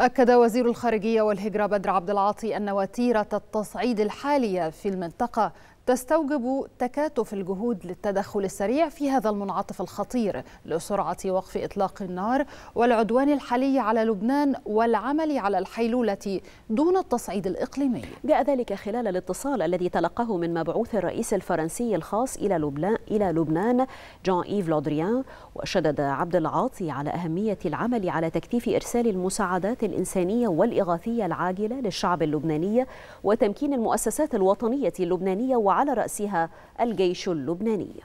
أكد وزير الخارجية والهجرة بدر عبد العاطي أن وتيرة التصعيد الحالية في المنطقة تستوجب تكاتف الجهود للتدخل السريع في هذا المنعطف الخطير لسرعة وقف إطلاق النار والعدوان الحالي على لبنان والعمل على الحيلولة دون التصعيد الإقليمي جاء ذلك خلال الاتصال الذي تلقاه من مبعوث الرئيس الفرنسي الخاص إلى لبنان, إلى لبنان جان إيف لودريان وشدد عبد العاطي على أهمية العمل على تكثيف إرسال المساعدات الإنسانية والإغاثية العاجلة للشعب اللبناني وتمكين المؤسسات الوطنية اللبنانية وعلى وعلى رأسها الجيش اللبناني